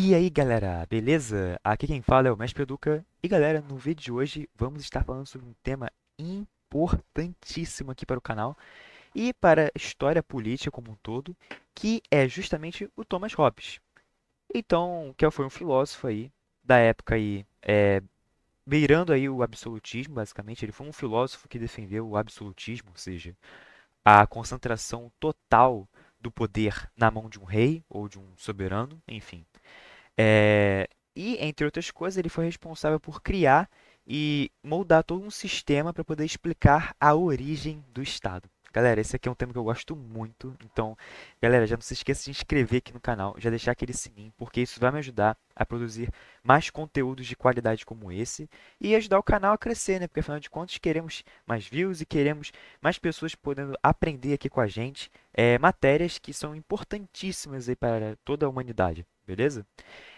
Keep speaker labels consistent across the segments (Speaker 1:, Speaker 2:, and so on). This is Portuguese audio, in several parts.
Speaker 1: E aí galera, beleza? Aqui quem fala é o Mestre Educa e galera, no vídeo de hoje vamos estar falando sobre um tema importantíssimo aqui para o canal e para a história política como um todo, que é justamente o Thomas Hobbes. Então, que foi um filósofo aí da época aí, é, beirando aí o absolutismo, basicamente, ele foi um filósofo que defendeu o absolutismo, ou seja, a concentração total do poder na mão de um rei ou de um soberano, enfim. É, e, entre outras coisas, ele foi responsável por criar e moldar todo um sistema para poder explicar a origem do Estado. Galera, esse aqui é um tema que eu gosto muito, então, galera, já não se esqueça de se inscrever aqui no canal, já deixar aquele sininho, porque isso vai me ajudar a produzir mais conteúdos de qualidade como esse e ajudar o canal a crescer, né? Porque afinal de contas queremos mais views e queremos mais pessoas podendo aprender aqui com a gente é, matérias que são importantíssimas aí para toda a humanidade beleza?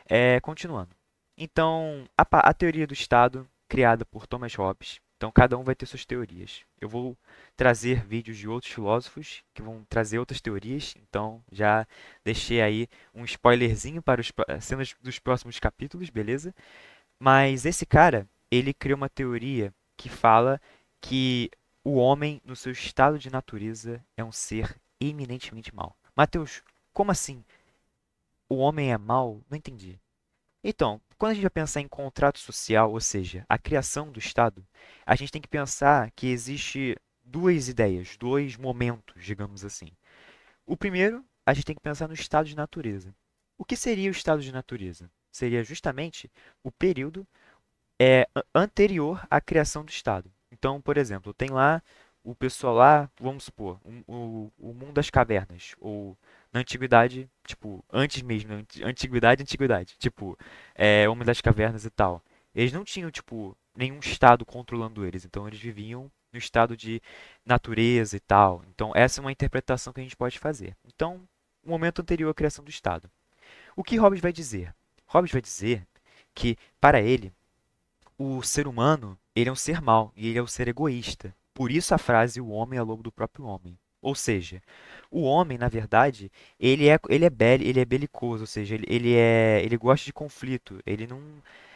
Speaker 1: É, continuando. Então, a, a teoria do Estado, criada por Thomas Hobbes, então cada um vai ter suas teorias. Eu vou trazer vídeos de outros filósofos que vão trazer outras teorias, então já deixei aí um spoilerzinho para as eh, cenas dos próximos capítulos, beleza? Mas esse cara, ele criou uma teoria que fala que o homem, no seu estado de natureza, é um ser eminentemente mau. Mateus, como assim? o homem é mau? Não entendi. Então, quando a gente vai pensar em contrato social, ou seja, a criação do Estado, a gente tem que pensar que existe duas ideias, dois momentos, digamos assim. O primeiro, a gente tem que pensar no estado de natureza. O que seria o estado de natureza? Seria justamente o período é, anterior à criação do Estado. Então, por exemplo, tem lá o pessoal lá, ah, vamos supor, o, o, o mundo das cavernas, ou na antiguidade, tipo, antes mesmo, antiguidade, antiguidade, tipo, é, homem das cavernas e tal. Eles não tinham, tipo, nenhum estado controlando eles, então eles viviam no estado de natureza e tal. Então, essa é uma interpretação que a gente pode fazer. Então, o momento anterior à criação do estado. O que Hobbes vai dizer? Hobbes vai dizer que, para ele, o ser humano ele é um ser mau e ele é um ser egoísta. Por isso a frase o homem é lobo do próprio homem. Ou seja, o homem, na verdade, ele é ele é bel, ele é belicoso, ou seja, ele, ele é ele gosta de conflito, ele não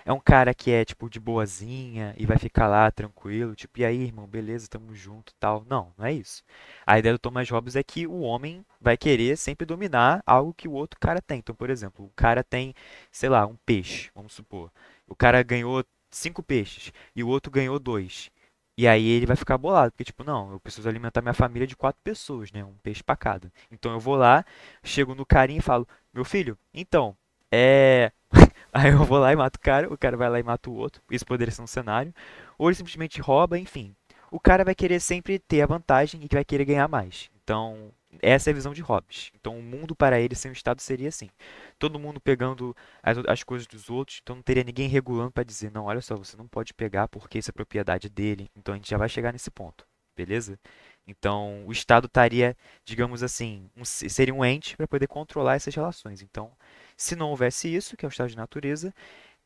Speaker 1: é um cara que é tipo de boazinha e vai ficar lá tranquilo, tipo, e aí, irmão, beleza, tamo junto, tal. Não, não é isso. A ideia do Thomas Hobbes é que o homem vai querer sempre dominar algo que o outro cara tem. Então, por exemplo, o cara tem, sei lá, um peixe, vamos supor. O cara ganhou cinco peixes e o outro ganhou dois. E aí ele vai ficar bolado, porque tipo, não, eu preciso alimentar minha família de quatro pessoas, né? Um peixe pra cada. Então eu vou lá, chego no carinha e falo, meu filho, então, é. aí eu vou lá e mato o cara, o cara vai lá e mata o outro. Isso poderia ser um cenário. Ou ele simplesmente rouba, enfim. O cara vai querer sempre ter a vantagem e vai querer ganhar mais. Então, essa é a visão de Hobbes. Então, o mundo para ele sem o Estado seria assim: todo mundo pegando as, as coisas dos outros, então não teria ninguém regulando para dizer, não, olha só, você não pode pegar porque isso é propriedade dele. Então, a gente já vai chegar nesse ponto, beleza? Então, o Estado estaria, digamos assim, um, seria um ente para poder controlar essas relações. Então, se não houvesse isso, que é o Estado de natureza,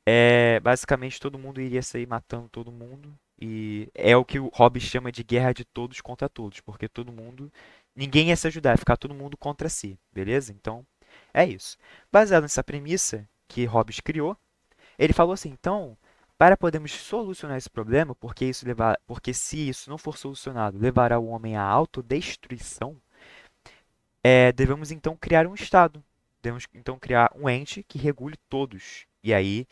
Speaker 1: é, basicamente todo mundo iria sair matando todo mundo e é o que o Hobbes chama de guerra de todos contra todos, porque todo mundo. Ninguém ia se ajudar, ia ficar todo mundo contra si, beleza? Então, é isso. Baseado nessa premissa que Hobbes criou, ele falou assim: então, para podermos solucionar esse problema, porque, isso levar, porque se isso não for solucionado, levará o homem à autodestruição, é, devemos então criar um Estado. Devemos então criar um ente que regule todos. E aí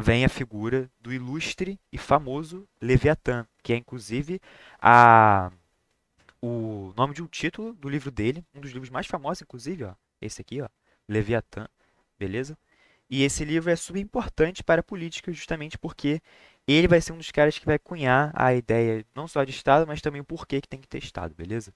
Speaker 1: vem a figura do ilustre e famoso Leviatã, que é inclusive a o nome de um título do livro dele, um dos livros mais famosos, inclusive, ó, esse aqui, ó, Leviatã, beleza? E esse livro é super importante para a política, justamente porque ele vai ser um dos caras que vai cunhar a ideia não só de Estado, mas também o porquê que tem que ter Estado, beleza?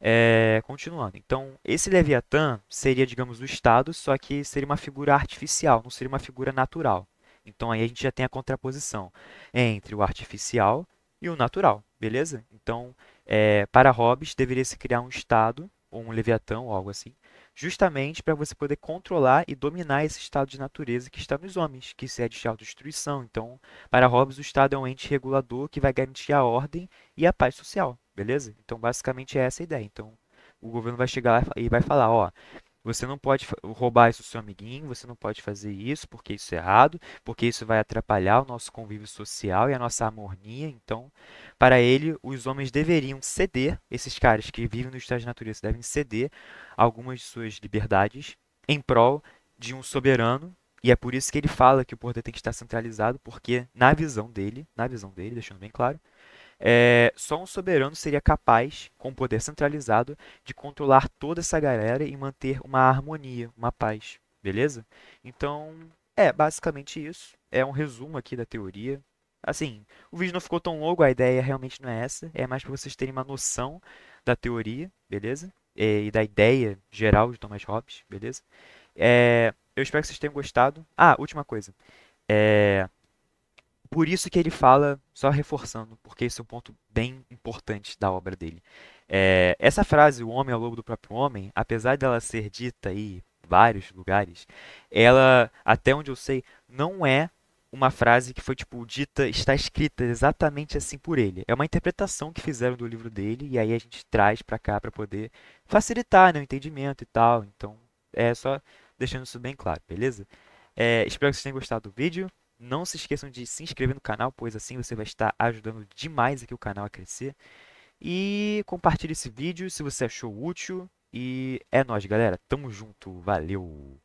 Speaker 1: É, continuando, então, esse Leviatã seria, digamos, o Estado, só que seria uma figura artificial, não seria uma figura natural. Então aí a gente já tem a contraposição entre o artificial e o natural, beleza? Então, é, para Hobbes, deveria se criar um Estado, ou um Leviatão, ou algo assim, justamente para você poder controlar e dominar esse estado de natureza que está nos homens, que se é de autodestruição. Então, para Hobbes, o Estado é um ente regulador que vai garantir a ordem e a paz social, beleza? Então, basicamente é essa a ideia. Então, o governo vai chegar lá e vai falar, ó, você não pode roubar isso do seu amiguinho, você não pode fazer isso porque isso é errado, porque isso vai atrapalhar o nosso convívio social e a nossa harmonia. Então, para ele, os homens deveriam ceder, esses caras que vivem no estado de natureza devem ceder algumas de suas liberdades em prol de um soberano. E é por isso que ele fala que o poder tem que estar centralizado, porque na visão dele, na visão dele, deixando bem claro, é, só um soberano seria capaz, com o poder centralizado, de controlar toda essa galera e manter uma harmonia, uma paz, beleza? Então, é basicamente isso. É um resumo aqui da teoria. Assim, o vídeo não ficou tão longo, a ideia realmente não é essa. É mais para vocês terem uma noção da teoria, beleza? É, e, da ideia geral de Thomas Hobbes, beleza? É, eu espero que vocês tenham gostado. Ah, última coisa. É, por isso que ele fala, só reforçando, porque esse é um ponto bem importante da obra dele. É, essa frase, o homem é o lobo do próprio homem, apesar dela ser dita aí em vários lugares, ela, até onde eu sei, não é uma frase que foi tipo dita, está escrita exatamente assim por ele. É uma interpretação que fizeram do livro dele e aí a gente traz para cá para poder facilitar né, o entendimento e tal. Então, é só deixando isso bem claro, beleza? É, espero que vocês tenham gostado do vídeo. Não se esqueçam de se inscrever no canal, pois assim você vai estar ajudando demais aqui o canal a crescer. E compartilhe esse vídeo se você achou útil. E é nóis, galera. Tamo junto. Valeu!